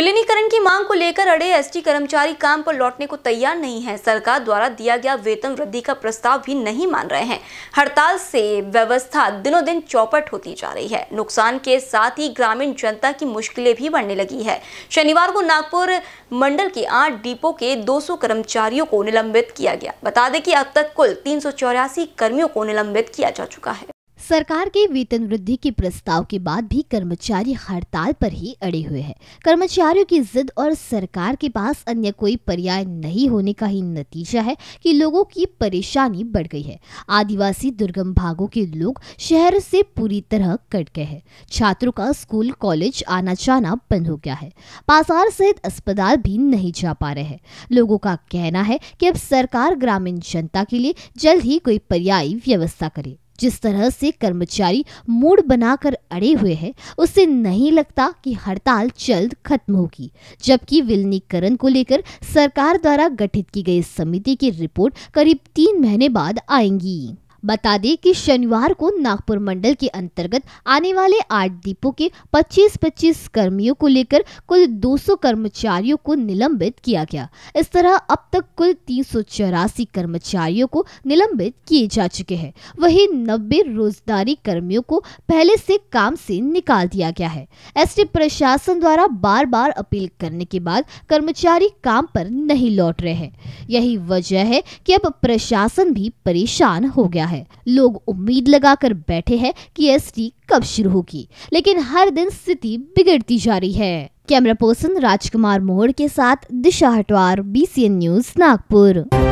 विलीनीकरण की मांग को लेकर अड़े एसटी कर्मचारी काम पर लौटने को तैयार नहीं है सरकार द्वारा दिया गया वेतन वृद्धि का प्रस्ताव भी नहीं मान रहे हैं हड़ताल से व्यवस्था दिनों दिन चौपट होती जा रही है नुकसान के साथ ही ग्रामीण जनता की मुश्किलें भी बढ़ने लगी है शनिवार को नागपुर मंडल के आठ डिपो के दो कर्मचारियों को निलंबित किया गया बता दें कि अब तक कुल तीन कर्मियों को निलंबित किया जा चुका है सरकार के वेतन वृद्धि के प्रस्ताव के बाद भी कर्मचारी हड़ताल पर ही अड़े हुए हैं कर्मचारियों की जिद और सरकार के पास अन्य कोई पर्याय नहीं होने का ही नतीजा है कि लोगों की परेशानी बढ़ गई है आदिवासी दुर्गम भागों के लोग शहर से पूरी तरह कट गए हैं छात्रों का स्कूल कॉलेज आना जाना बंद हो गया है बाजार सहित अस्पताल भी नहीं जा पा रहे है लोगों का कहना है की अब सरकार ग्रामीण जनता के लिए जल्द ही कोई पर्यायी व्यवस्था करे जिस तरह से कर्मचारी मूड बनाकर अड़े हुए हैं उससे नहीं लगता कि हड़ताल जल्द खत्म होगी जबकि विलनीकरण को लेकर सरकार द्वारा गठित की गई समिति की रिपोर्ट करीब तीन महीने बाद आएंगी बता दें कि शनिवार को नागपुर मंडल के अंतर्गत आने वाले आठ दीपों के 25-25 कर्मियों को लेकर कुल 200 कर्मचारियों को निलंबित किया गया इस तरह अब तक कुल तीन कर्मचारियों को निलंबित किए जा चुके हैं वहीं नब्बे रोजगारी कर्मियों को पहले से काम से निकाल दिया गया है एस प्रशासन द्वारा बार बार अपील करने के बाद कर्मचारी काम पर नहीं लौट रहे हैं यही वजह है कि अब प्रशासन भी परेशान हो गया है लोग उम्मीद लगाकर बैठे हैं कि एस कब शुरू होगी लेकिन हर दिन स्थिति बिगड़ती जा रही है कैमरा पर्सन राजकुमार मोहड़ के साथ दिशा हटवार बी न्यूज नागपुर